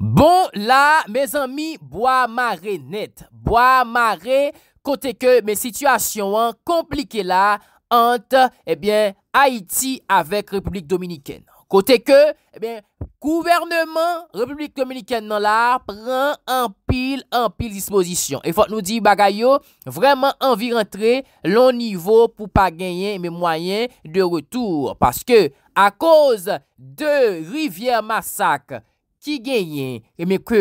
Bon là, mes amis, bois, marée, net. Bois, marée, côté que mes situations hein, compliquées là entre, eh bien, Haïti avec République Dominicaine. Côté que, eh gouvernement République Dominicaine là prend prend en pile, pile pile disposition. faut nous nous dire, vraiment vraiment envie rentrer long niveau pour pas pas mes moyens de retour. Parce que, à cause de rivière massacre, Ki genyen, eme ke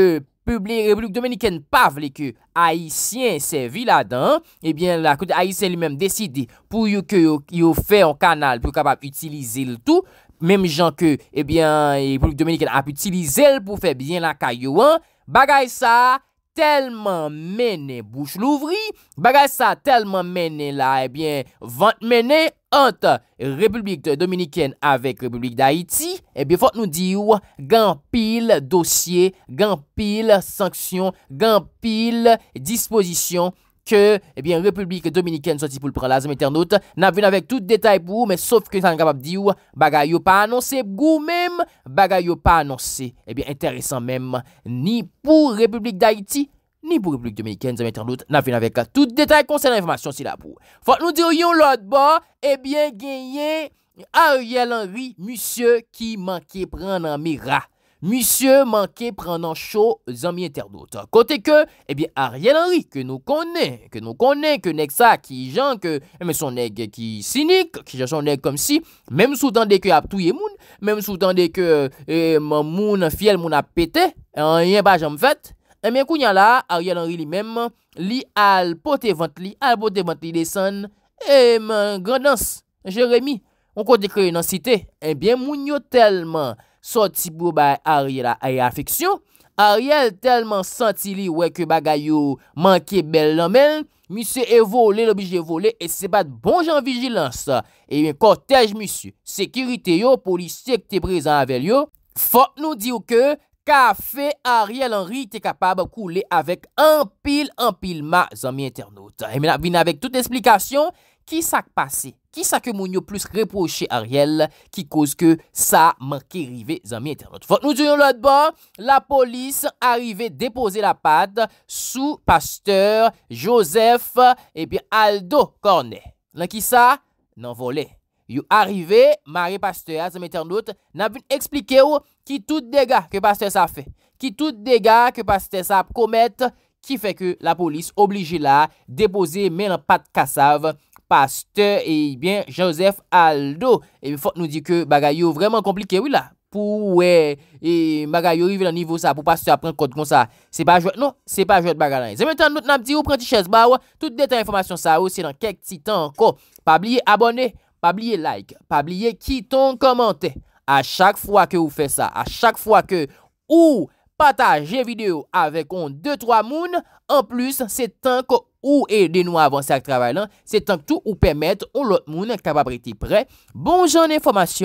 Republik Dominiken pa vle ke Haitien se vi la dan, ebyen la koute Haitien li menm deside pou yo ke yo fe en kanal pou yo kapap utilize l tout, mem jan ke, ebyen, Republik Dominiken ap utilize l pou fe bien la kayo an, bagay sa! telman mene bouch louvri, bagay sa telman mene la, ebyen, eh vant mene, anta Republik Dominikene avek Republik Daïti, ebyen, eh fote nou di ou, gampil dosye, gampil sanksyon, gampil disposisyon, ke, ebyen, eh Republik Dominikene soti pou l pralaze, mèter nou, nan vè nan vek tout detay pou ou, mè sof ke san kapab di ou, bagay ou pa anonsè, gou mèm, bagay ou pa anonsè, ebyen, enteresan mèm, ni pou Republik Daïti, ni pour République Dominicaine, amis internautes, n'a fini avec tout détail concernant l'information, si la pour. Faut nous dirions l'autre bord, eh bien, gagné Ariel Henry, monsieur qui manquait prendre un mira. Monsieur manquait prendre en chaud, amis internautes. Côté que, eh bien, Ariel Henry, que nous connaît, que nous connaît, que Nexa ça, qui gens, que, mais son nèg qui cynique, qui j'en son comme si, même sous tendez que a touye moun, même sous tendez que, mon moun fiel moun a pété, rien pas me fait, Emen eh, kou nyan la, Ariel anri li menm, li al pote vant li, al pote vant li desan, emen eh, grandans, jeremi, moun kote kre nan site, emen eh, moun yo telman soti bou bay Ariel a afeksyon, Ariel telman soti li weke bagay yo manke bel namel, misi e vole, lobi je e vole, e sebat bon jan vigilans, emen kotej misi, sekirite yo, polisi ekte prezan avel yo, fok nou diyo ke... kafe Ariel Henry te kapab koule avèk anpil anpil ma zami internaute. E mè la vin avèk tout esplikasyon, ki sa k pase, ki sa ke moun yo plus reproche Ariel, ki kouse ke sa manke rive zami internaute. Fote nou diyon lout bon, la polis arrive depose la pad, sou pasteur Joseph e eh pi Aldo Korne. Lan ki sa nan vole. Yow arive, Mare Pasteur, a zemete an dout, nan vin explike ou ki tout dega ke Pasteur sa fe. Ki tout dega ke Pasteur sa promet, ki fe ke la polis oblige la depose men an pat kasav Pasteur e bien Joseph Aldo. E mi fote nou di ke bagay yo vreman komplike non, ou la. Pou we, e bagay yo yive nan nivou sa, pou Pasteur apren kod kon sa. Se pa jwet, non, se pa jwet bagay nan. Zemete an dout nan bi di ou prenti chesba ou, tout dete informasyon sa ou, se nan kek titan an kon. Pa bliye abone, pas oublier like, pas oublier qui ton commenter. À chaque fois que vous faites ça, à chaque fois que ou partagez vidéo avec on deux trois moun, en plus c'est tant que ou aidez nous à avancer avec travail c'est tant que tout ou permettre ou l'autre moun capable être prêt. Bonjour information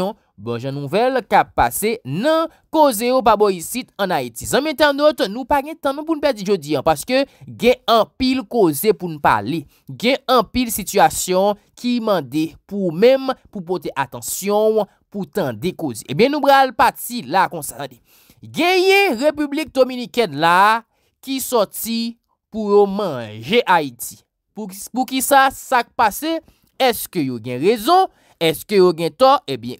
information. Bonjè nouvel kap pase nan koze yo pa bo yisit an Aiti. Zanmè tan dot nou pagnè tan mè pou n'perdi jodi an. Paske gen an pil koze pou n'parli. Gen an pil situasyon ki mande pou mèm pou pote atensyon pou tan dekozi. Ebe nou bral pati la konsande. Gen yè Republik Dominikèn la ki soti pou yo manje Aiti. Pou ki sa sak pase, eske yo gen rezo? Eske ou gen to,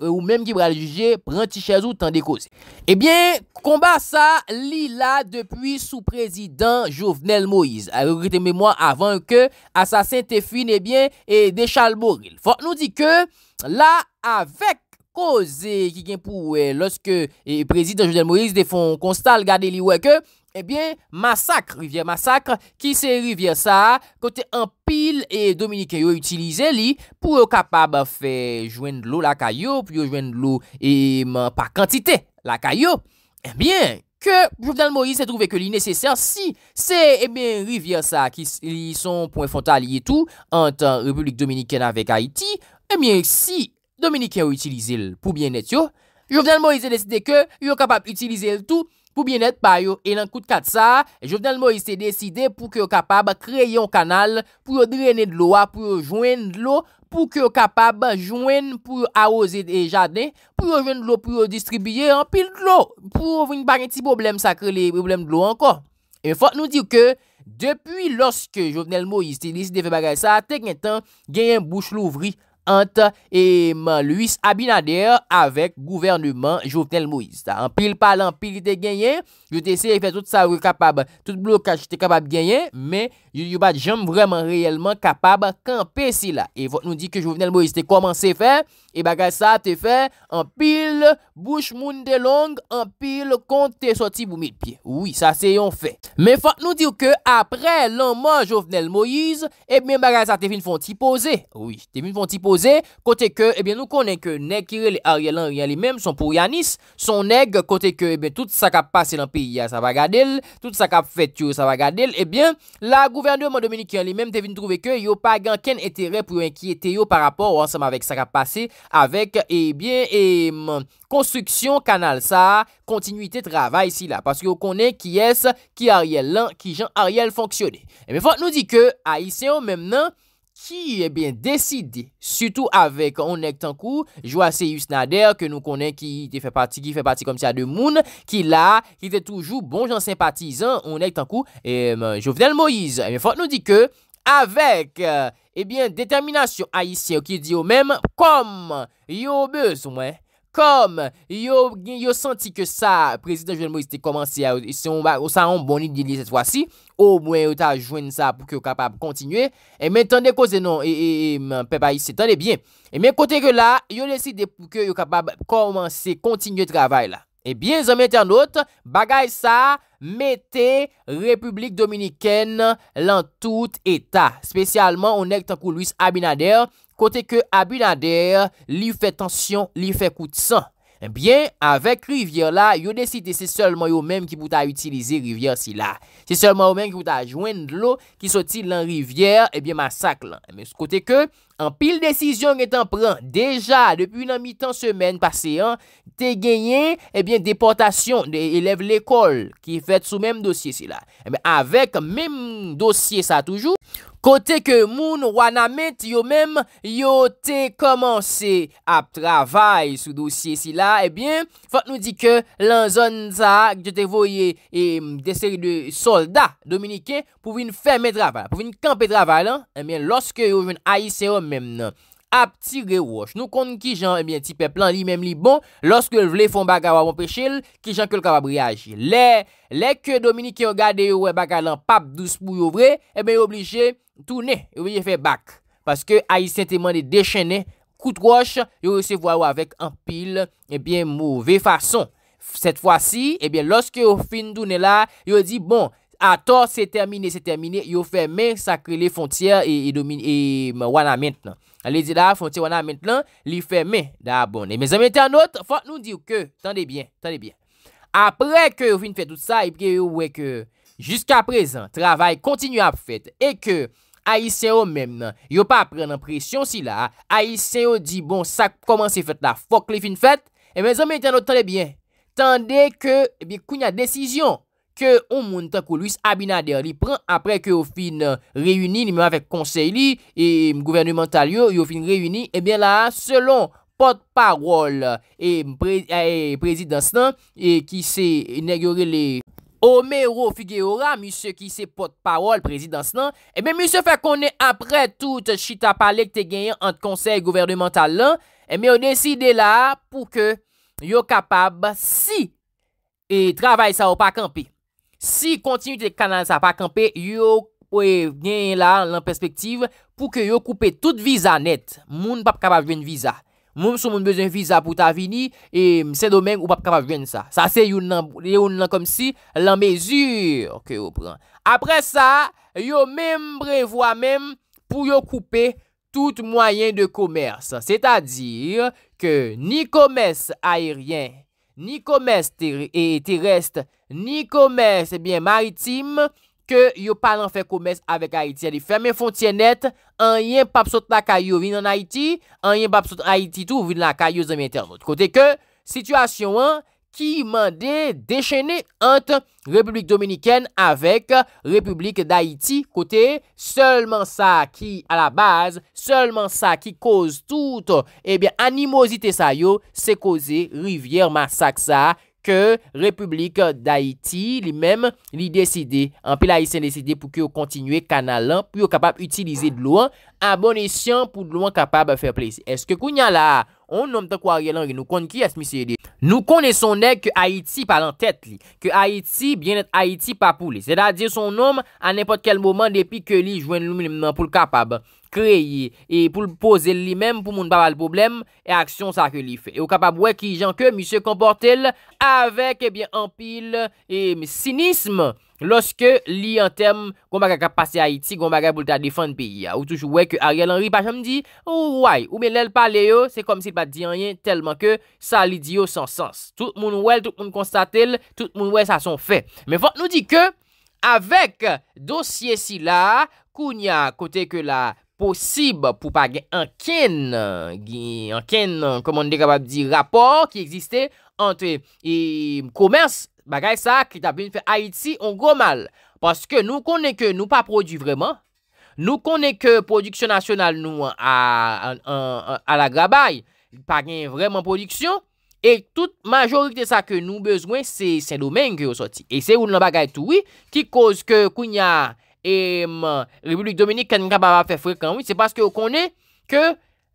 ou menm ki bral juje, pranti chazou tan de koze. Ebyen, konba sa li la depuy sou prezident Jouvenel Moïse. A yo gri te memwa avan ke asasen te fine ebyen e de Charles Bourguil. Fok nou di ke la avek koze ki gen pou. Lorske e, prezident Jouvenel Moïse defon konstal gade li weke, Ebyen, masakre, rivye masakre, ki se rivye sa kote empil e dominike yo utilize li pou yo kapab fe jwen lo la kayo, pou yo jwen lo e man pa kantite la kayo. Ebyen, ke Jouvedan Moïse se trouve ke li neseser si se ebyen rivye sa ki li son pou enfanta li etou an tan republik dominiken avek Haiti, ebyen si dominike yo utilize pou bien etyo, Jouvedan Moïse se deside ke yo kapab utilize etou Pou bien et pa yo, en an kout kat sa, Jovenel Moïse te deside pou ki yo kapab kreye yon kanal, pou yo drene dlo a, pou yo jwen dlo, pou ki yo kapab jwen pou yo a oze de jade, pou yo jwen dlo pou yo distribye an pil dlo, pou yo vin bari ti problem sakre li problem dlo anko. E fote nou dir ke, depi loske Jovenel Moïse te deside fe bagay sa, tek netan genyen bouch louvri. Ante Eman Louis Abinader Avek Gouvernement Jouvenel Moïse Pil palan, pil ite genyen Joute ese, fè tout sa wè kapab Tout blokaj ite kapab genyen Mè yu bat jem vreman reyelman kapab kanpe si la, e fote nou di ke Jovenel Moïse te komanse fe, e bagay sa te fe, anpil bouch moun de long, anpil kont te soti boumi de pie, oui sa se yon fe, men fote nou di ke apre lanman Jovenel Moïse e eh bmen bagay sa te fin fon ti pose oui, te fin fon ti pose, kote ke, e bmen nou konen ke neg kire a riyalan riyan li men, son pou riyanis, son neg, kote ke, e bmen tout sa kap pase lan piya, sa va gade l, tout sa kap fet yo, sa va gade l, e eh bmen, la gou Kouvernou mwen Dominikian li menm devine trouve ke yo pa gen ken etere pou yo enki ete yo par rapport ou ansam avek sa ka pase Avek ebyen eh e eh, mon konstruksyon kanal sa kontinuité travay si la Paske yo konen ki es, ki a riel lan, ki jan a riel fonksyone E eh mwen fote nou di ke a isen yo menm nan Ki, ebyen, eh deside, sutou avek, on ek tankou, jou ase Yusnader, ke nou konen ki fe pati, ki fe pati kom siya de moun, ki la, ki te toujou bon jan sempatizan, on ek tankou, eh Jovenel Moïse. Ebyen, eh fote nou di ke, avek, ebyen, determinasyon haisyen, ki di yo mem, kom, yo bezou mwen. Kom, yo senti ke sa, prezident Jouel Moïse te komansi a, sa an boni de liye set fwa si, ou mwen yo ta jwen sa pou ke yo kapab kontinye, e men tande kozenon, e pep ayise, tande bien. E men kote ke la, yo leside pou ke yo kapab komansi kontinye travay la. E bien, zanmete an not, bagay sa, mette Republik Dominikène lan tout etat. Spesyalman, on ek tankou Louis Abinader, Kote ke abu nan der, li fe tansyon, li fe kout san. Ebyen, avek rivyer la, yo desite se solmoy yo menm ki pout a utilize rivyer si la. Se solmoy yo menm ki pout a jwenn lo, ki soti lan rivyer, ebyen eh masak lan. Kote ke, an pil desizyon gen tan pran, deja, depi nan mitan semen pase an, te genyen, ebyen, eh deportasyon, elev l'ekol, ki fet sou menm dosye si la. Ebyen, eh avek menm dosye sa toujou, Kote ke moun wana met yo mem, yo te komanse ap travay sou dosye si la, ebyen, fote nou di ke lan zon za ak jete voye e, deseri de soldat dominike pou vin ferme travay, pou vin kampe travay lan, ebyen, loske yo vin aise yo mem nan. ap ti re wosh, nou konten ki jan, ebyen, eh ti pe plan li, menm li bon, loske vle fon baga wavon pechil, ki jan kel kavab re aji. Le, le ke Dominique yon gade yon baga lan pap douz pou yon vre, ebyen, eh yon oblije toune, yon oblije fe bak, paske a yi senteman de dechenne, kout wosh, yon yose vwa wavek an pil, ebyen, eh mouve fason. Set fwa si, ebyen, loske yon fin toune la, yon di, bon, A to, se termine, se termine, yo fè men sakre le fontyer e, e, e wana ment nan. A le di la, fontyer wana ment nan, li fè men, da bon. E me zan men ten anot, fòk nou di yo ke, tande bien, tande bien. Apre ke yo fin fè tout sa, e pke yo wè ke, Juska prezen, travay kontinu ap fèt, E ke, A.I.C.O. mem nan, yo pa pren an presyon si la, A.I.C.O. di bon, sa koman se fèt la, fòk li fin fèt, E me zan men ten anot, tande bien, Tande ke, e bi kounya desisyon, ke ou moun tankou Louis Abinader li pren apre ke ou fin euh, reyuni, ni mwen avek konsey li, e m gouvernemental yo, yo fin reyuni, e bè la, selon pot parol e, e prezidans lan, e ki se negyori le Omero Figueira, mi se ki se pot parol prezidans lan, e bè mi se fe konen apre tout chita palek te genyen ant konsey gouvernemental lan, e mi yo deside la pou ke yo kapab si e travay sa ou pa kampe. Si kontinu te kanal sa pa kampe, yo gen la lan perspektiv pou ke yo koupe tout viza net. Moun pap kapap ven viza. Moun sou moun bezen viza pou ta vini e mse domen ou pap kapap ven sa. Sa se yon lan kom si lan mezur ke yo pran. Apre sa, yo menm brevwa menm pou yo koupe tout mwayen de komers. Se ta dir ke ni komers ay riyen. Ni komers terrestre, ni komers eh maritim Ke yo pa lan fè komers avèk Haiti A di fèmè fontyè net An yè pap sot lakay yo vin nan Haiti An yè pap sot Haiti tou vin lakay yo zèmè internet Kote ke, situasyon an ki mande dechenne ant Republik Dominiken avek Republik Daiti kote. Seleman sa ki a la baz, seleman sa ki koz tout, ebyen eh animozite sa yo, se koze rivyer masak sa ke Republik Daiti li mem li deside. An pi la yi se deside pou ki yo kontinue kanalan, pou yo kapab utilize dlo an, abone syan pou dlo an kapab fer ple. Eske kounya la? On nom ta kwa rye langi nou kone ki as misye li. Nou kone son ek ke Haiti pa lan tet li. Ke Haiti, bien et Haiti pa pou li. Se da di son nom an epot kel moman depi ke li jwen loun minman pou l kapab kreye. E pou l pose li menm pou moun pa bal problem e aksyon sa ke li fe. E ou kapab wek ki jan ke misye komportel avek empil eh e sinisme. Lorske li an tem gwa mbaga ka pase Haiti, gwa mbaga pou ta defan peyi. Ou touj wè ke Ariel Henry pa chanm di, ou wè, ou me lèl pale yo, se kom si pa di an yen, telman ke sa li di yo san sens. Tout moun wèl, tout moun konstatel, tout moun wèl sa son fè. Men fòt nou di ke, avèk dosye si la, koun ya kote ke la posib pou pa gen anken, gen anken, komon dekabab di, rapor ki egziste antre e komers... Bagay sa ki tapen fè Haïti, on gò mal. Paske nou konen ke nou pa produ vreman, nou konen ke produksyon nasyonal nou a la grabay, pa gen vreman produksyon, e tout majorytè sa ke nou bezwen, se lomèng yo soti. E se ou nan bagay touwi, ki koz ke kounya Republik Dominik kan nga ba va fè frekan, se paske yo konen ke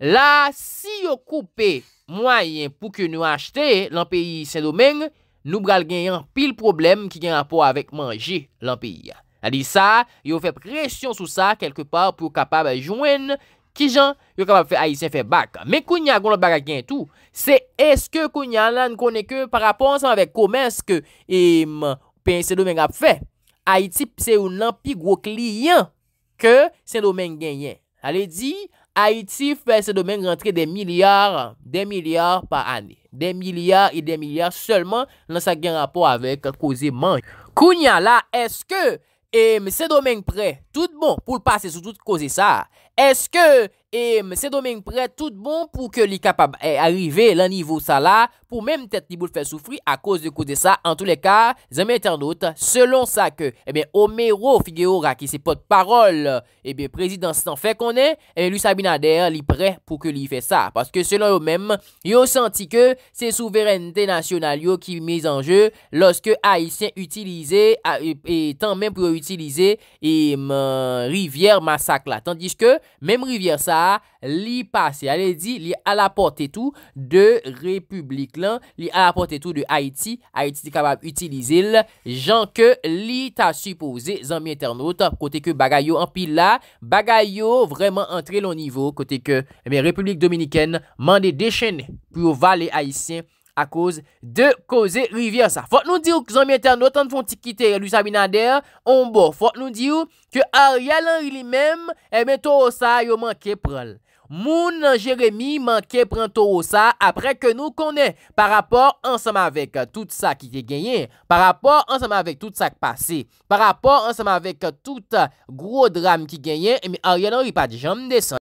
la si yo koupe mwayen pou ke nou achete lan peyi se lomèng, Nou bral genyan pil problem ki genyan pou avèk manje lan piya. A di sa, yo fè presyon sou sa kelke par pou kapab jwen ki jan yo kapab fè Haitien fè bak. Me kounya goun la baka gen tou, se eske kounya la n konen ke parapon sa avèk koumen se ke e man pen se domen ap fè. Haitip se ou nan pi gwo kliyan ke se domen genyen. A li di... Haïti fè se domèng rentre de milyar, de milyar par anè. De milyar et de milyar seulement nan sa gen rapport avek kozi man. Kounya la, eske eh, se domèng prè tout bon pou l'passe sou tout kozi sa? eske se domen pre tout bon pou ke li kapab e arrive lan nivou sa la, pou menm tet li bou fè soufri a kouz de kouz de sa, en tout le ka, zeme etan dout, selon sa ke, ebe, Omero Figueira ki se pot parol, ebe, prezident san fè konen, ebe, lui Sabinader li pre pou ke li fè sa, paske selon yo menm, yo senti ke se souverenite nasyonal yo ki mis anje, loske aisyen utilize, etan menm pou utilize, ebe, rivyèr masakla, tandis ke Mem Riviersa li pase, ale di li alapote tou de Republik lan, li alapote tou de Haiti, Haiti di kabab utilize il, jan ke li ta suppose zan mi internet, kote ke bagayyo an pi la, bagayyo vreman antre lon nivou, kote ke Republik Dominikèn mande deshene pou yo va le eh Haitien. A kouz de kouze rivye eh sa. Fok nou diw ki zon mwen tern do tan foun ti kite lisa binader on bo. Fok nou diw ki a rialan li menm e men to osa yo manke prel. Moun jeremi manke pren to osa apre ke nou konen. Par apor ansanm avek tout sa ki genyen. Par apor ansanm avek tout sa ki pase. Par apor ansanm avek tout gro dram ki genyen. E eh men a rialan li pati jom desan.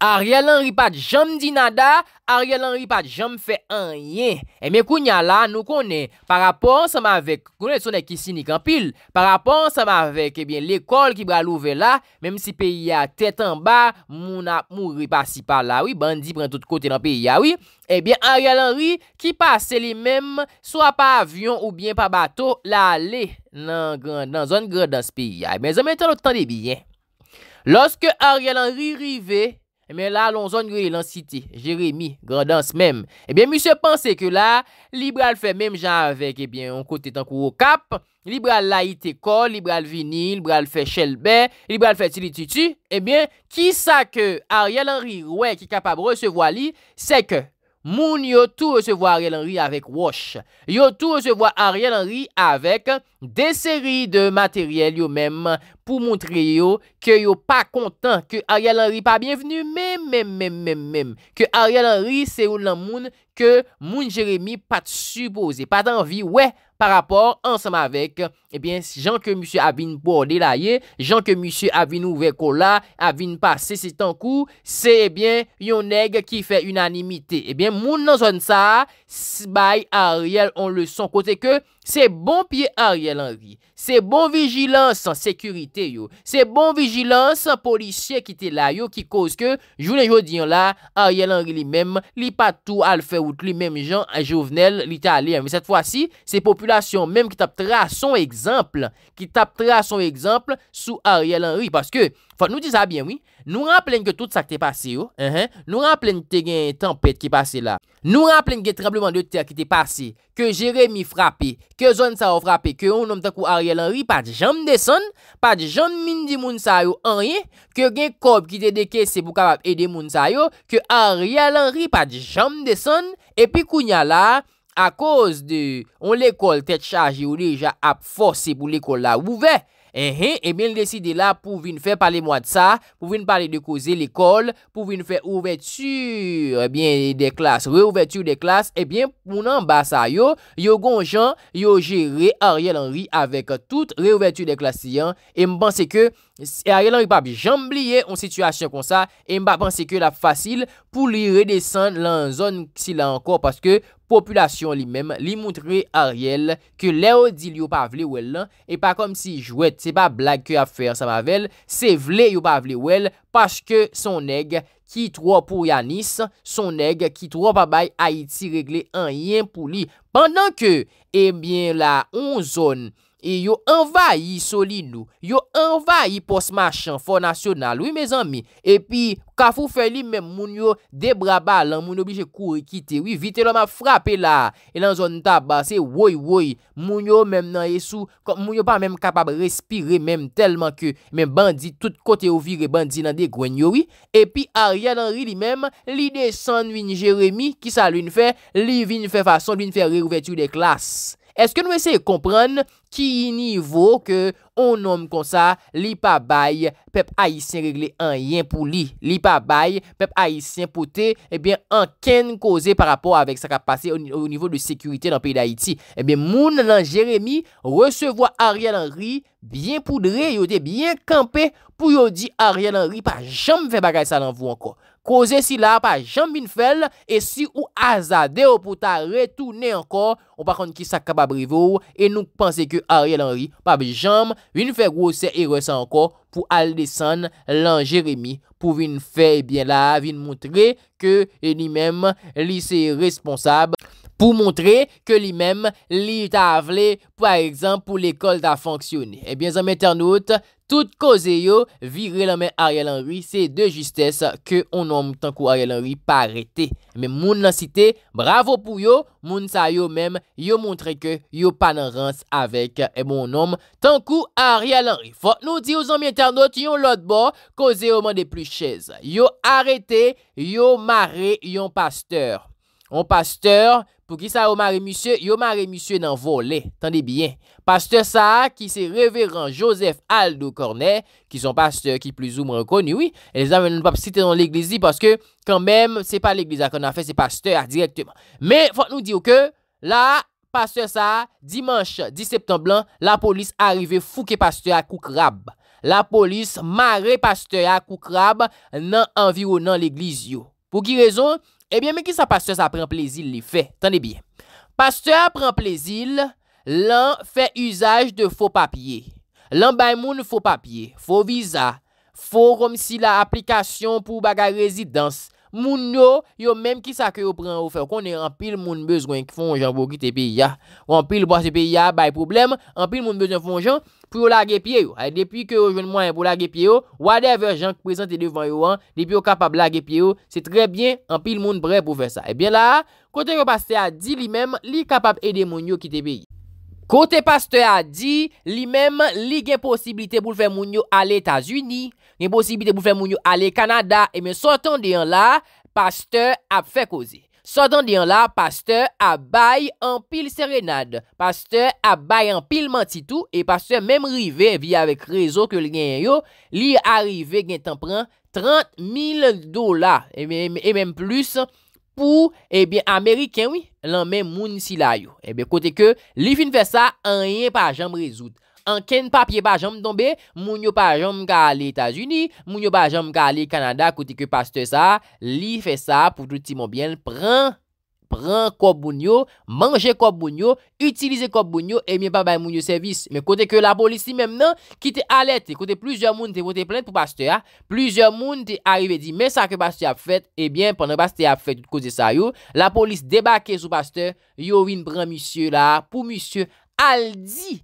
Ariel Henry pat jam di nada, Ariel Henry pat jam fe an yin, e eh men kounya la nou konen, par rapport sa ma vek, konen sou nek ki sinik an pil, par rapport sa ma vek, e eh ben l'ekol ki bra louve la, menm si peyi a tet an ba, mou na mou ripasi pa la, bandi pren tout kote nan peyi ah a, e eh ben Ariel Henry ki pase li menm, soa pa avyon ou bien pa bato, la le nan zon grandans peyi a, ah. e men zon mette loutan de biyen. Lorske Ariel Henry rive, Mwen eh la, lonson gri lansiti, Jérémy, grandans mèm. Ebyen, eh mwen se panse ke la, libra l fè mèm jan avèk, ebyen, eh an kote tan kouro kap, libra l la ite kol, libra l vini, libra l fè chèl bè, libra l fè tili titi, ebyen, ki sa ke Ariel Henry Rouen ki kapab resevo ali, se ke... moun yo tout recevoir Ariel Henry avec Wash. Yo tout recevoir Ariel Henry avec des séries de matériel yo même pour montrer yo que yo pas content que Ariel Henry pas bienvenu même même même même même que Ariel Henry c'est un moun que moun Jérémy pas supposé pas d'envie ouais par rapport ensemble avec Ebyen, eh jan ke msye avine borde la ye... Jan ke msye avine ouvekola... Avine pase se tankou... Se ebyen, eh yon neg ki fe unanimite... Ebyen, eh moun nan zon sa... Sbay Ariel, on le son kote ke... Se bon pi Ariel an vi... Se bon vigilans an sekurite yo... Se bon vigilans an polisye ki te la yo... Ki kouse ke... Jounen yo diyon la... Ariel an vi li menm... Li patou al fe wout li menm jan... A jovenel li ta li... Me set fwa si... Se populasyon menm ki tap tra son... Ki tap tra son ekzamp sou Ariel Henry Paske, fote nou di sa bien wii Nou rappelen ke tout sa ki te pase oh, yo Nou rappelen te gen tempet ki pase la Nou rappelen ke trembleman de ter ki te pase Ke Jeremie frape Ke zon sa ou frape Ke ou nom ta kou Ariel Henry Pa di jam de son Pa di jam mindi moun sa yo anye Ke gen kob ki te deke se bukabap edi moun sa yo Ke Ariel Henry pa di jam de son Epi kounya la Epe A koz de ou l'ekol tet chaje ou deja ap fos se pou l'ekol la ouve, e eh, eh, eh ben l deside la pou vin fe pale mwa de sa, pou vin pale de koze l ekol, pou vin fe ouve sur, e ben, de klas, re ouve sur de klas, e ben, pou nan basa yo, yo gon jan, yo jere Ariel Henry avèk tout re ouve sur de klas siyan, e mpansè ke... E a ye lan yon pa bi jamb liye yon situasyon kon sa, e mba pense ke la fasil pou li redescend lan zon si la anko, paske populasyon li mem li moutre a riel, ke le ou di li yo pa vle wel lan, e pa kom si jwet, se pa blag ke a fer sa mavel, se vle yo pa vle wel, paske son neg ki tro pou Yanis, son neg ki tro pa bay Haiti regle an yon pou li, pandan ke, e bie la, on zon, E yo envay yi soli nou, yo envay yi posmachan for nasyonal, wè mè zanmi. E pi, kafou fè li mè moun yo debra balan, moun yo biche koure kite, wè vite lò mè frape la. E lan zon taba, se woy woy, moun yo mèm nan yesou, moun yo pa mèm kapab respire mèm telman ke mèm bandi tout kote ou vire bandi nan de gwenyo wè. E pi, a riyan an rili mèm, li de san win jeremi ki sa loun fè, li vin fè fason, loun fè rirvètyou de klas. Eske nou eseye kompran ki yi nivou ke on nom kon sa li pabaye pep haisyen regle an yen pou li. Li pabaye pep haisyen pou te enken koze par rapport avek sa kap pase o nivou de sekurite nan peyi d'Haïti. Ebe moun nan Jérémy resevo a Ariel Henry bien poudre, yo te bien kampe pou yo di Ariel Henry pa jom fe bagay sa nan vou an kon. Koze si la pa jamb bin fel e si ou azade ou pou ta retoune ankor, ou pa kon ki sa kapabri vou e nou panse ke Ariel Henry pa bi jamb, vin fe gwo se e resan ankor pou al desan lan Jeremie pou vin fe bien la, vin montre ke e ni mem li se responsab. pou montre ke li mem li ta avle, pou a exemple pou l'ekol ta fonksyoni. Ebyen eh zanm internaout, tout koze yo viril anmen Ariel Henry, se de jistesse ke on nom tan kou Ariel Henry pa arete. Men moun nan site, bravo pou yo, moun sa yo mem, yo montre ke yo panan rance avek, e bon on nom tan kou Ariel Henry. Fot nou di yo zanm internaout, yo lot bo, koze yo man de pli chez. Yo arete, yo mare yon pasteur. Yon pasteur, Pou ki sa yo mare musye, yo mare musye nan volè. Tande biyen. Pasteur Saha ki se reveran Joseph Aldo Cornet, ki son pasteur ki plizou mwen koni, oui, elè zan men nou pap sitè nan l'eglizye, paske, kanmèm, se pa l'eglizye a kon a fè, se pasteur a ah, direktèman. Mè, fòt nou diyo ke, la, pasteur Saha, dimanche, 10 septemblan, la polis arive fouke pasteur a koukrab. La polis mare pasteur a koukrab nan anviwou nan l'eglizye yo. Pou ki rezon, Ebyen, eh men ki sa pasteur sa apren plezil li fe? Tande byen. Pasteur apren plezil, lan fe usaj de fo papye. Lan baymoun fo papye, fo visa, fo romsi la aplikasyon pou bagay rezidansi. Moun yo, yo menm ki sa ke yo pren ou fe, konen an pil moun bezwen ki fon jan pou ki te pe ya. Ou an pil bo se pe ya, bay problem, an pil moun bezwen fon jan, pou yo lage pe yo. Depi ke yo jwen mwen pou lage pe yo, wadever jan ki prezante devan yo an, depi yo kapab lage pe yo, se trebyen an pil moun bre pou fe sa. Ebyen eh la, kote yon paste a di li menm, li kapab ede moun yo ki te pe ya. Kote paste a di, li menm, li gen posibilite pou fe moun yo al Etasuni. Gen posibi de pou fè moun yo ale Kanada, e men sotan deyon la, pasteur ap fè kozi. Sotan deyon la, pasteur ap bay an pil serenade, pasteur ap bay an pil mantitou, e pasteur menm rive, vi avèk rezo ke li gen yo, li a rive gen tan pran 30.000 dola, e menm e plus pou, e ben Ameriken wè, lan menm moun si la yo. E ben kote ke, li fin fè sa, an yen pa, jan m rezout. An ken papye pa jom tombe, moun yo pa jom ka ale Etasuni, moun yo pa jom ka ale Kanada, kote ke paste sa, li fe sa pou touti moun bien, pran, pran kop boun yo, manje kop boun yo, utilize kop boun yo, e mwen pa bay moun yo servis. Me kote ke la polisi mem nan, ki te alete, kote plusieurs moun te vote plente pou paste ya, plusieurs moun te arrive di, me sa ke paste ya fet, e eh bien, pwene paste ya fet, kote sa yo, la polisi debake sou paste, yo win pran misye la, pou misye Aldi.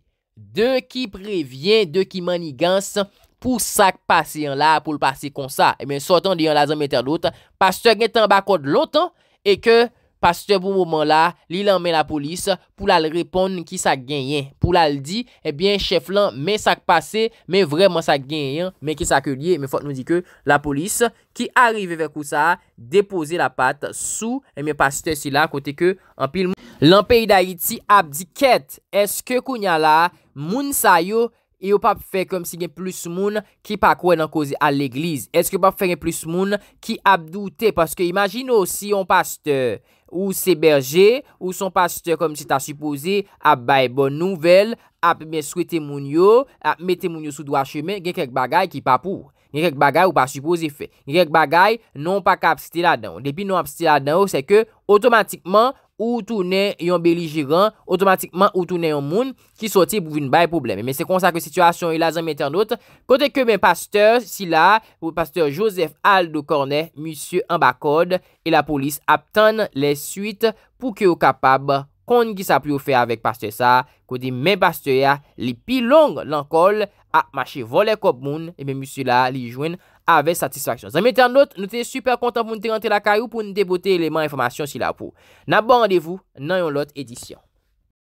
Dè ki previen, dè ki manigans pou sak pase yon la pou l'pase kon sa. Emen, sotan di yon la zan mèter loutan, pas se gen tan bako d'loutan, e ke... Pasteur pou mouman la, li lanmen la polis pou lal repon ki sa genyen. Pou lal di, ebyen, chef lan, men sa k'pase, men vreman sa genyen, men ki sa ke liye. Men fote nou di ke, la polis ki arrive vek ou sa, depose la pat sou, men eh pasteur si la, kote ke, an pil moun. Lan peyi da iti ap di ket, eske kounya la, moun sa yo, yo pap fe kom si gen plus moun ki pa kwen an koze al legliz. Eske pap fe gen plus moun ki ap doute, paske imagino si yon pasteur. ou se berje, ou son pasite kom si ta supose, ap bay bon nouvel, ap mwen swete moun yo, ap mwen te moun yo sou dwa chemen, gen kek bagay ki pa pou. Gen kek bagay ou pa supose fe. Gen kek bagay non pa ka ap site la dan ou. Depi non ap site la dan ou, se ke, otomatikman, ou toune yon beli gigan, otomatikman ou toune yon moun, ki soti pou vin bay probleme. Men se konsakwe situasyon, il azan meten dote, kote ke men pasteur, si la, ou pasteur Joseph Aldo Korne, monsye en bakode, e la polis aptan le suite, pou ke ou kapab, kon ki sa pli ou fe avek pasteur sa, kote men pasteur ya, li pilong lankol, a mache vole kop moun, e men monsye la li jwen, ave satisfaksyon. Zanmite an lot, nou te super kontan pou nou te rentre la kayou pou nou de bote eleman informasyon si la pou. Na bon radevou nan yon lot edisyon.